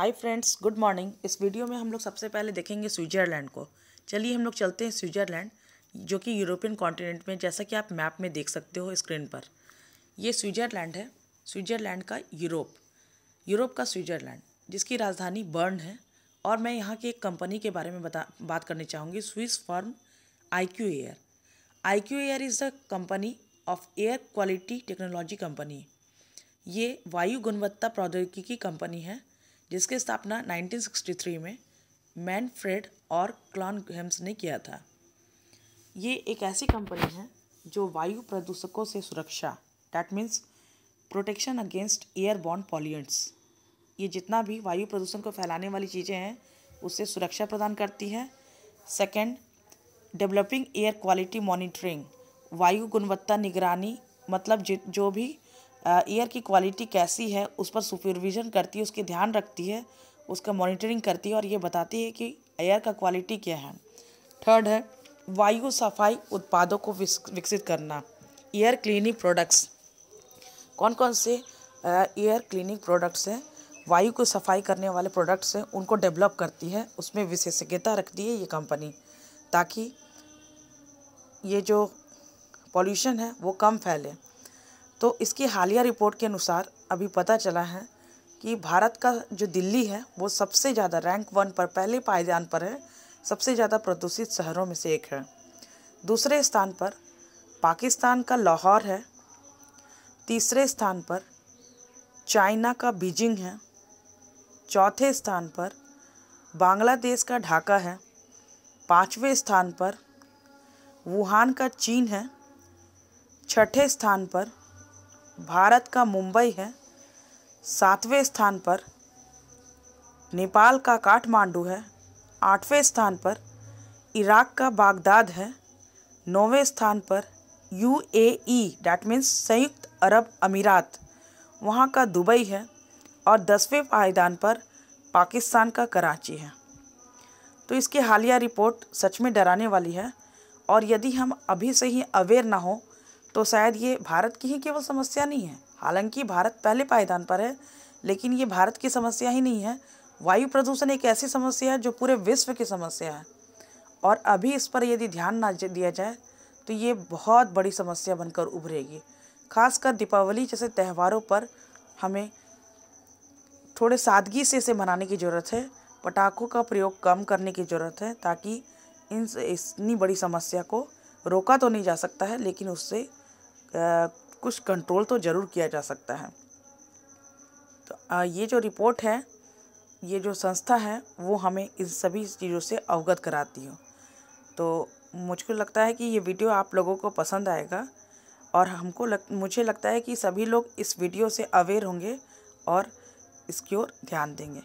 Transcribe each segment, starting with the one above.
हाय friends good morning इस video में हम लोग सबसे पहले देखेंगे स्विट्ज़रलैंड को चलिए हम लोग चलते हैं स्विट्ज़रलैंड जो कि यूरोपियन कॉन्टिनेंट में जैसा कि आप मैप में देख सकते हो स्क्रीन पर ये स्विट्ज़रलैंड है स्विट्ज़रलैंड का यूरोप यूरोप का स्विट्ज़रलैंड जिसकी राजधानी बर्न है और मैं यहाँ की एक कंपनी के बारे में बता बात करनी चाहूँगी Swiss firm I Q air I Q air is the company of air quality technology company ये वायु गुणवत्ता प्रौद्योगिकी कंपनी है जिसकी स्थापना 1963 में मैनफ्रेड और क्लॉन हेम्स ने किया था ये एक ऐसी कंपनी है जो वायु प्रदूषकों से सुरक्षा that means protection against bond pollutants ये जितना भी वायु प्रदूषण को फैलाने वाली चीज़ें हैं उससे सुरक्षा प्रदान करती है second developing air quality monitoring वायु गुणवत्ता निगरानी मतलब जो भी एयर की क्वालिटी कैसी है उस पर सुपरविजन करती है उसके ध्यान रखती है उसका मॉनिटरिंग करती है और ये बताती है कि एयर का क्वालिटी क्या है थर्ड है वायु सफाई उत्पादों को विकसित करना एयर क्लीनिंग प्रोडक्ट्स कौन कौन से एयर क्लीनिंग प्रोडक्ट्स हैं वायु को सफाई करने वाले प्रोडक्ट्स हैं उनको डेवलप करती है उसमें विशेषज्ञता रखती है ये कंपनी ताकि ये जो पॉल्यूशन है वो कम फैले तो इसकी हालिया रिपोर्ट के अनुसार अभी पता चला है कि भारत का जो दिल्ली है वो सबसे ज़्यादा रैंक वन पर पहले पायदान पर है सबसे ज़्यादा प्रदूषित शहरों में से एक है दूसरे स्थान पर पाकिस्तान का लाहौर है तीसरे स्थान पर चाइना का बीजिंग है चौथे स्थान पर बांग्लादेश का ढाका है पाँचवें स्थान पर वुहान का चीन है छठे स्थान पर भारत का मुंबई है सातवें स्थान पर नेपाल का काठमांडू है आठवें स्थान पर इराक का बागदाद है नौवें स्थान पर U A E that means संयुक्त अरब अमीरात वहाँ का दुबई है और दसवें पायदान पर पाकिस्तान का कराची है तो इसकी हालिया रिपोर्ट सच में डराने वाली है और यदि हम अभी से ही अवेयर ना हों तो शायद ये भारत की ही केवल समस्या नहीं है हालांकि भारत पहले पायदान पर है लेकिन ये भारत की समस्या ही नहीं है वायु प्रदूषण एक ऐसी समस्या है जो पूरे विश्व की समस्या है और अभी इस पर यदि ध्यान ना दिया जाए तो ये बहुत बड़ी समस्या बनकर उभरेगी खासकर दीपावली जैसे त्यौहारों पर हमें थोड़े सादगी से इसे मनाने की ज़रूरत है पटाखों का प्रयोग कम करने की ज़रूरत है ताकि इन इतनी बड़ी समस्या को रोका तो नहीं जा सकता है लेकिन उससे कुछ कंट्रोल तो ज़रूर किया जा सकता है तो ये जो रिपोर्ट है ये जो संस्था है वो हमें इन सभी चीज़ों से अवगत कराती हो तो मुझको लगता है कि ये वीडियो आप लोगों को पसंद आएगा और हमको लग मुझे लगता है कि सभी लोग इस वीडियो से अवेयर होंगे और इसकी ओर ध्यान देंगे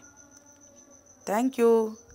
थैंक यू